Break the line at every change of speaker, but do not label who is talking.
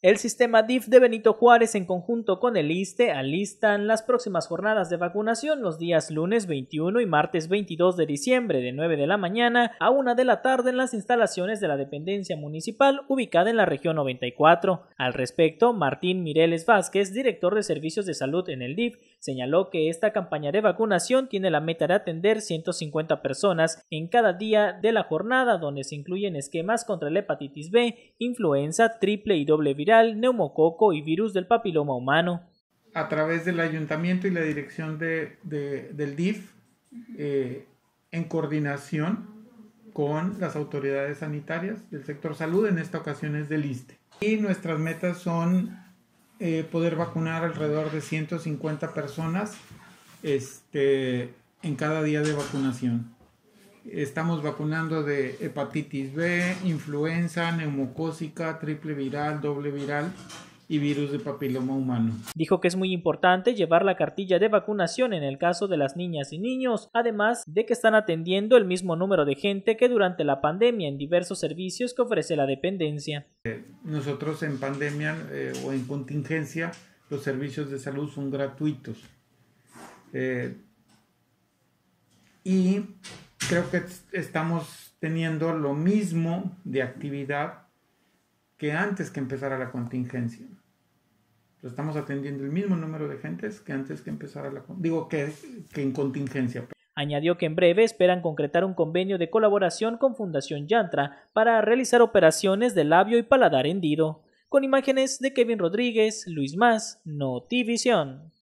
El sistema DIF de Benito Juárez en conjunto con el ISTE alistan las próximas jornadas de vacunación los días lunes 21 y martes 22 de diciembre de 9 de la mañana a 1 de la tarde en las instalaciones de la dependencia municipal ubicada en la región 94. Al respecto, Martín Mireles Vázquez, director de servicios de salud en el DIF, señaló que esta campaña de vacunación tiene la meta de atender 150 personas en cada día de la jornada donde se incluyen esquemas contra la hepatitis B, influenza, triple y doble virus neumococo y virus del papiloma humano. A través del ayuntamiento y la dirección del DIF,
eh, en coordinación con las autoridades sanitarias del sector salud, en esta ocasión es del ISTE. Y nuestras metas son eh, poder vacunar alrededor de 150 personas este, en cada día de vacunación. Estamos vacunando de hepatitis B, influenza,
neumocócica, triple viral, doble viral y virus de papiloma humano. Dijo que es muy importante llevar la cartilla de vacunación en el caso de las niñas y niños, además de que están atendiendo el mismo número de gente que durante la pandemia en diversos servicios que ofrece la dependencia.
Eh, nosotros en pandemia eh, o en contingencia los servicios de salud son gratuitos. Eh, y creo que estamos teniendo lo mismo de actividad que antes que empezara la contingencia. estamos atendiendo el mismo número de gentes que antes que empezara la
digo que, que en contingencia. Añadió que en breve esperan concretar un convenio de colaboración con Fundación Yantra para realizar operaciones de labio y paladar hendido. Con imágenes de Kevin Rodríguez, Luis Más, Notivisión.